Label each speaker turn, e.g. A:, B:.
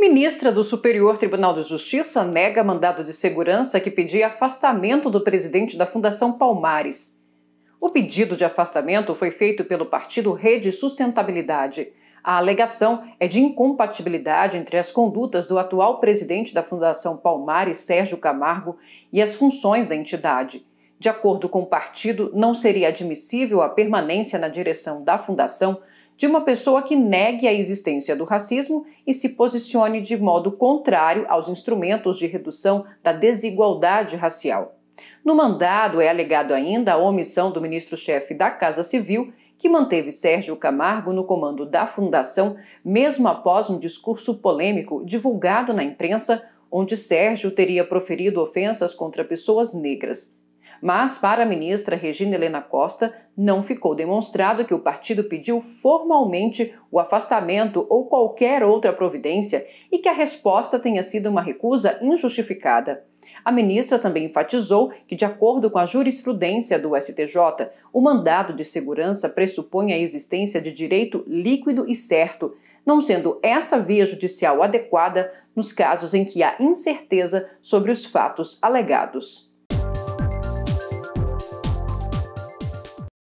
A: Ministra do Superior Tribunal de Justiça nega mandado de segurança que pedia afastamento do presidente da Fundação Palmares. O pedido de afastamento foi feito pelo partido Rede Sustentabilidade. A alegação é de incompatibilidade entre as condutas do atual presidente da Fundação Palmares, Sérgio Camargo, e as funções da entidade. De acordo com o partido, não seria admissível a permanência na direção da fundação de uma pessoa que negue a existência do racismo e se posicione de modo contrário aos instrumentos de redução da desigualdade racial. No mandado é alegado ainda a omissão do ministro-chefe da Casa Civil, que manteve Sérgio Camargo no comando da fundação, mesmo após um discurso polêmico divulgado na imprensa, onde Sérgio teria proferido ofensas contra pessoas negras. Mas, para a ministra Regina Helena Costa, não ficou demonstrado que o partido pediu formalmente o afastamento ou qualquer outra providência e que a resposta tenha sido uma recusa injustificada. A ministra também enfatizou que, de acordo com a jurisprudência do STJ, o mandado de segurança pressupõe a existência de direito líquido e certo, não sendo essa via judicial adequada nos casos em que há incerteza sobre os fatos alegados.